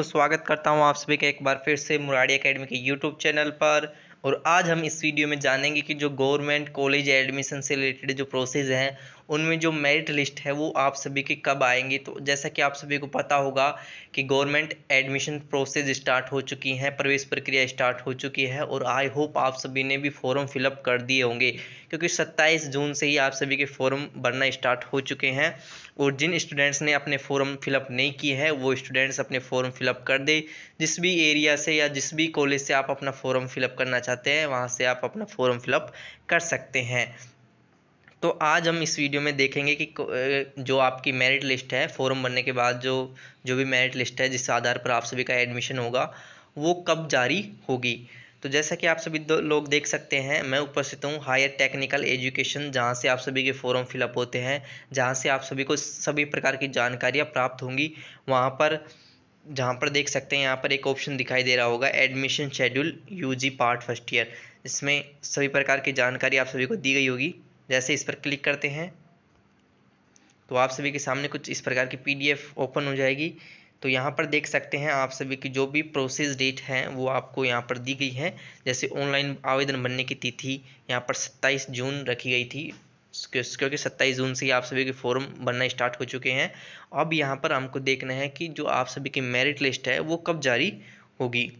दोस्तों स्वागत करता हूं आप सभी का एक बार फिर से मुराड़ी एकेडमी के यूट्यूब चैनल पर और आज हम इस वीडियो में जानेंगे कि जो गवर्नमेंट कॉलेज एडमिशन से रिलेटेड जो प्रोसेस हैं उनमें जो मेरिट लिस्ट है वो आप सभी के कब आएंगी तो जैसा कि आप सभी को पता होगा कि गवर्नमेंट एडमिशन प्रोसेस स्टार्ट हो चुकी हैं प्रवेश प्रक्रिया स्टार्ट हो चुकी है और आई होप आप सभी ने भी फॉर्म फिलअप कर दिए होंगे क्योंकि 27 जून से ही आप सभी के फॉर्म भरना स्टार्ट हो चुके हैं और जिन स्टूडेंट्स ने अपने फॉर्म फिलअप नहीं किए हैं वो स्टूडेंट्स अपने फॉर्म फिलअप कर दे जिस भी एरिया से या जिस भी कॉलेज से आप अपना फॉर्म फिलअप करना चाहते हैं वहाँ से आप अपना फॉर्म फिलअप कर सकते हैं तो आज हम इस वीडियो में देखेंगे कि जो आपकी मेरिट लिस्ट है फॉर्म भरने के बाद जो जो भी मेरिट लिस्ट है जिस आधार पर आप सभी का एडमिशन होगा वो कब जारी होगी तो जैसा कि आप सभी लोग देख सकते हैं मैं उपस्थित हूँ हायर टेक्निकल एजुकेशन जहाँ से आप सभी के फॉर्म फिलअप होते हैं जहाँ से आप सभी को सभी प्रकार की जानकारियाँ प्राप्त होंगी वहाँ पर जहाँ पर देख सकते हैं यहाँ पर एक ऑप्शन दिखाई दे रहा होगा admission schedule UG part first year इसमें सभी प्रकार की जानकारी आप सभी को दी गई होगी जैसे इस पर क्लिक करते हैं तो आप सभी के सामने कुछ इस प्रकार की पीडीएफ ओपन हो जाएगी तो यहाँ पर देख सकते हैं आप सभी की जो भी प्रोसेस डेट है वो आपको यहाँ पर दी गई है जैसे ऑनलाइन आवेदन बनने की तिथि यहाँ पर 27 जून रखी गई थी क्योंकि 27 जून से ही आप सभी के फॉर्म बनना स्टार्ट हो चुके हैं अब यहाँ पर हमको देखना है कि जो आप सभी की मेरिट लिस्ट है वो कब जारी होगी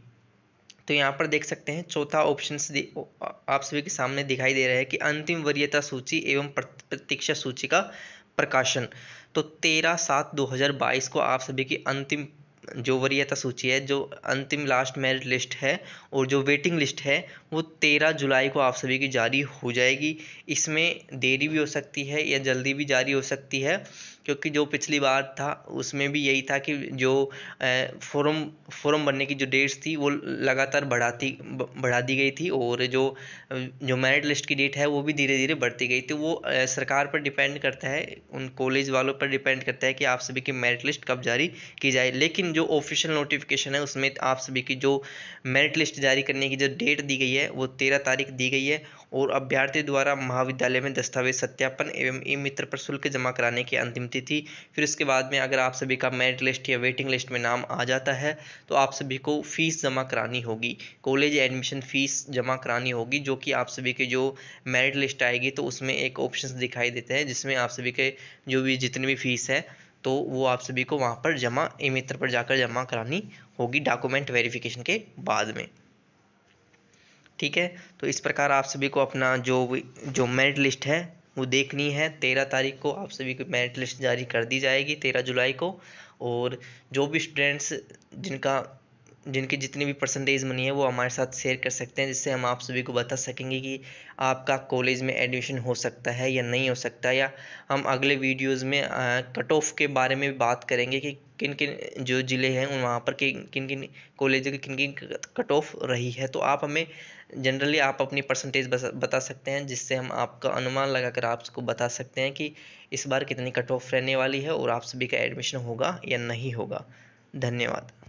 तो यहाँ पर देख सकते हैं चौथा ऑप्शन आप सभी के सामने दिखाई दे रहा है कि अंतिम वरीयता सूची एवं प्रतीक्षा सूची का प्रकाशन तो तेरह सात दो हज़ार बाईस को आप सभी की अंतिम जो वरीयता सूची है जो अंतिम लास्ट मेरिट लिस्ट है और जो वेटिंग लिस्ट है वो तेरह जुलाई को आप सभी की जारी हो जाएगी इसमें देरी भी हो सकती है या जल्दी भी जारी हो सकती है क्योंकि जो पिछली बार था उसमें भी यही था कि जो फ़ॉर्म फ़ॉर्म भरने की जो डेट्स थी वो लगातार बढ़ाती बढ़ा दी गई थी और जो जो मेरिट लिस्ट की डेट है वो भी धीरे धीरे बढ़ती गई थी वो सरकार पर डिपेंड करता है उन कॉलेज वालों पर डिपेंड करता है कि आप सभी की मेरिट लिस्ट कब जारी की जाए लेकिन जो ऑफिशियल नोटिफिकेशन है उसमें आप सभी की जो मेरिट लिस्ट जारी करने की जो डेट दी गई है वो तेरह तारीख दी गई है और अभ्यर्थी द्वारा महाविद्यालय में दस्तावेज सत्यापन एवं ई मित्र पर शुल्क जमा कराने की अंतिम बनती थी फिर उसके बाद में अगर आप सभी का मेरिट लिस्ट या वेटिंग लिस्ट में नाम आ जाता है तो आप सभी को फ़ीस जमा करानी होगी कॉलेज एडमिशन फ़ीस जमा करानी होगी जो कि आप सभी के जो मेरिट लिस्ट आएगी तो उसमें एक ऑप्शन दिखाई देते हैं जिसमें आप सभी के जो भी जितनी भी फ़ीस है तो वो आप सभी को वहाँ पर जमा ई मित्र पर जाकर जमा करानी होगी डॉक्यूमेंट वेरिफिकेशन के बाद में ठीक है तो इस प्रकार आप सभी को अपना जो जो मेरिट लिस्ट है वो देखनी है तेरह तारीख को आप सभी को मेरिट लिस्ट जारी कर दी जाएगी तेरह जुलाई को और जो भी स्टूडेंट्स जिनका जिनकी जितनी भी परसेंटेज बनी है वो हमारे साथ शेयर कर सकते हैं जिससे हम आप सभी को बता सकेंगे कि आपका कॉलेज में एडमिशन हो सकता है या नहीं हो सकता या हम अगले वीडियोस में कट ऑफ के बारे में बात करेंगे कि किन किन जो ज़िले हैं उन वहाँ पर किन किन किन कॉलेज की किन किन कट ऑफ रही है तो आप हमें जनरली आप अपनी परसेंटेज बता सकते हैं जिससे हम आपका अनुमान लगा आप आपको बता सकते हैं कि इस बार कितनी कट ऑफ रहने वाली है और आप सभी का एडमिशन होगा या नहीं होगा धन्यवाद